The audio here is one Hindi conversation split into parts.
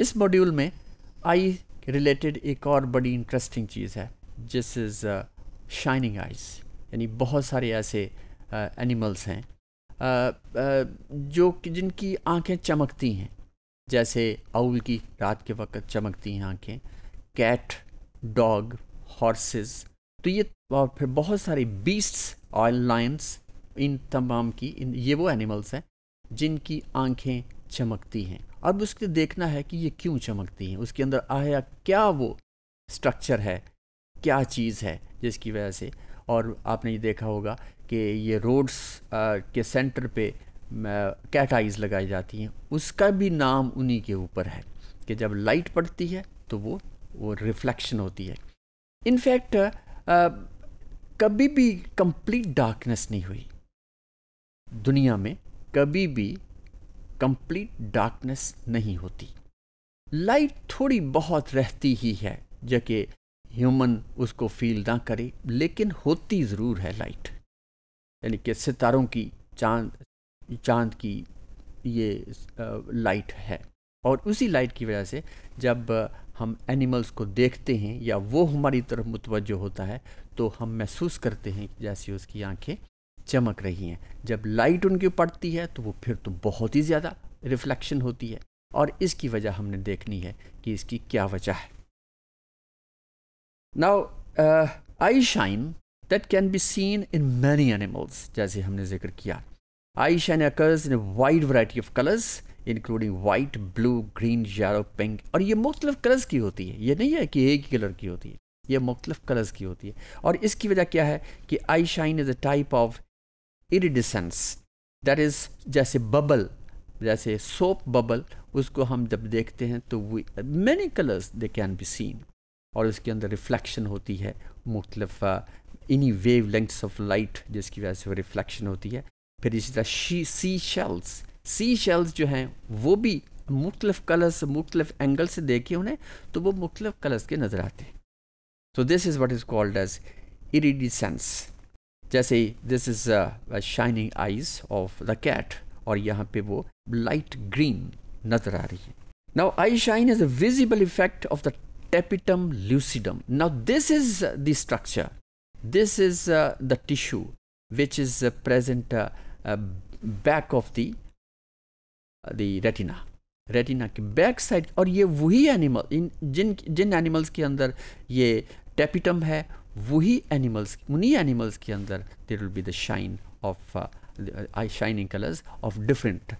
इस मॉड्यूल में आई रिलेटेड एक और बड़ी इंटरेस्टिंग चीज़ है जिस इज़ शाइनिंग आइज यानी बहुत सारे ऐसे एनिमल्स uh, हैं uh, uh, जो जिनकी आंखें चमकती हैं जैसे आउल की रात के वक्त चमकती हैं आंखें कैट डॉग हॉर्सेस तो ये और फिर बहुत सारे बीस्ट्स ऑयल लाइन्स इन तमाम की इन ये वो एनिमल्स हैं जिनकी आंखें चमकती हैं अब उसके देखना है कि ये क्यों चमकती हैं उसके अंदर आया क्या वो स्ट्रक्चर है क्या चीज़ है जिसकी वजह से और आपने ये देखा होगा कि ये रोड्स के सेंटर पे कैट आइज़ लगाई जाती हैं उसका भी नाम उन्हीं के ऊपर है कि जब लाइट पड़ती है तो वो वो रिफ्लेक्शन होती है इनफैक्ट कभी भी कंप्लीट डार्कनेस नहीं हुई दुनिया में कभी भी कंप्लीट डार्कनेस नहीं होती लाइट थोड़ी बहुत रहती ही है जबकि ह्यूमन उसको फील ना करे लेकिन होती ज़रूर है लाइट यानी कि सितारों की चांद चांद की ये लाइट है और उसी लाइट की वजह से जब हम एनिमल्स को देखते हैं या वो हमारी तरफ मुतवज़ो होता है तो हम महसूस करते हैं जैसे उसकी आंखें चमक रही हैं जब लाइट उनके पड़ती है तो वो फिर तो बहुत ही ज़्यादा रिफ्लेक्शन होती है और इसकी वजह हमने देखनी है कि इसकी क्या वजह है now eye shine that can be seen in many animals जैसे हमने जिक्र किया eye shine occurs in wide variety of colours including white blue green yellow pink और ये मुख्तलिफ कलर्स की होती है ये नहीं है कि एक ही कलर की होती है ये मुख्तलिफ कलर्स की होती है और इसकी वजह क्या है कि eye shine is a type of iridescence that is जैसे बबल जैसे सोप बबल उसको हम जब देखते हैं तो we many colours they can be seen और उसके अंदर रिफ्लेक्शन होती है मुख्तलफ इनी वेव लेंथ्स ऑफ लाइट जिसकी वजह से वो रिफ्लेक्शन होती है फिर इसी तरह शी सी शेल्स सी शेल्स जो हैं वो भी मुख्तलिफ कलर्स मुख्तलिफ एंगल से देखे उन्हें तो वो मुख्तलिफ कलर्स के नज़र आते हैं so this is what is called as iridescence जैसे this is shining eyes of the cat और यहाँ पे वो लाइट ग्रीन नज़र आ रही है now eye shine is a visible effect of the tapetum lucidum. Now, this is uh, the structure. This the uh, the tissue which is uh, present uh, uh, back retina uh, के बैक साइड और ये वही animal in Jin Jin animals के अंदर ये टेपिटम है वही एनिमल्स उन्हीं एनिमल्स के अंदर there will be the shine of eye shining colours of different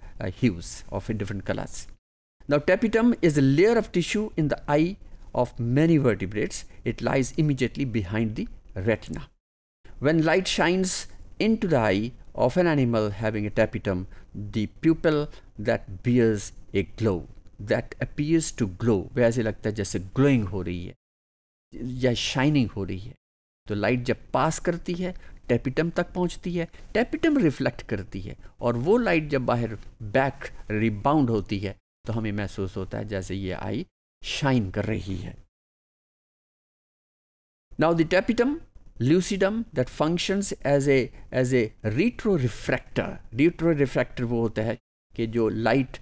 hues of different colours Now tapetum is a layer of tissue in the eye of many vertebrates. It lies immediately behind the retina. When light shines into the eye of an animal having a tapetum, the pupil that bears a glow, that appears to glow, वैसे लगता है जैसे glowing हो रही है या शाइनिंग हो रही है तो लाइट जब पास करती है टेपिटम तक पहुंचती है टेपिटम रिफ्लेक्ट करती है और वो लाइट जब बाहर बैक रिबाउंड होती है तो हमें महसूस होता है जैसे ये आई शाइन कर रही है now the tapetum lucidum that functions as a as a retro refractor retro refractor वो होता है कि जो लाइट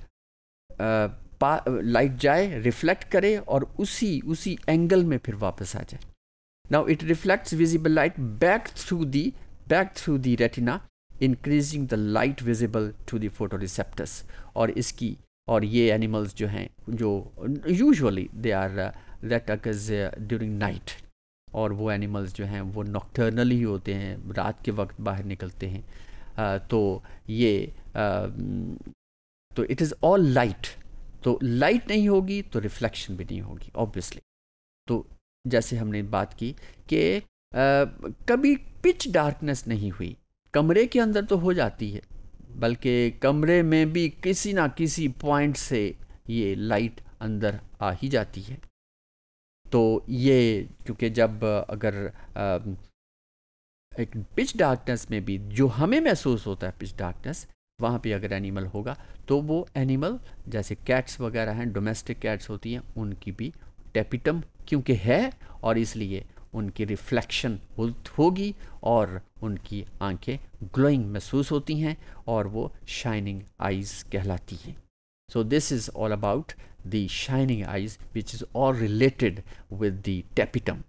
लाइट जाए रिफ्लेक्ट करे और उसी उसी एंगल में फिर वापस आ जाए now it reflects visible light back through the back through the retina increasing the light visible to the photo receptors और इसकी और ये एनिमल्स जो हैं जो usually they are that occurs during night और वो एनिमल्स जो हैं वो नॉक्टर्नली होते हैं रात के वक्त बाहर निकलते हैं आ, uh, तो ये आ, um, तो इट इज़ ऑल लाइट तो लाइट नहीं होगी तो रिफ्लेक्शन भी नहीं होगी ऑब्वियसली तो जैसे हमने बात की कि कभी पिच डार्कनेस नहीं हुई कमरे के अंदर तो हो जाती है बल्कि कमरे में भी किसी ना किसी पॉइंट से ये लाइट अंदर आ ही जाती है तो ये क्योंकि जब अगर आ, एक पिच डार्कनेस में भी जो हमें महसूस होता है पिच डार्कनेस वहाँ पे अगर एनिमल होगा तो वो एनिमल जैसे कैट्स वगैरह हैं डोमेस्टिक कैट्स होती हैं उनकी भी टेपिटम क्योंकि है और इसलिए उनकी रिफ्लेक्शन होगी और उनकी आंखें ग्लोइंग महसूस होती हैं और वो शाइनिंग आइज कहलाती हैं so this is all about the shining eyes which is all related with the tapetum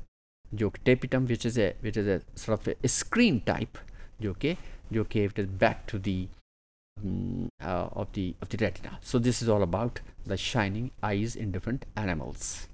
जो कि tapetum which is a which is a screen type जो कि जो कि it is back to the Um, uh, of the of the retina so this is all about the shining eyes in different animals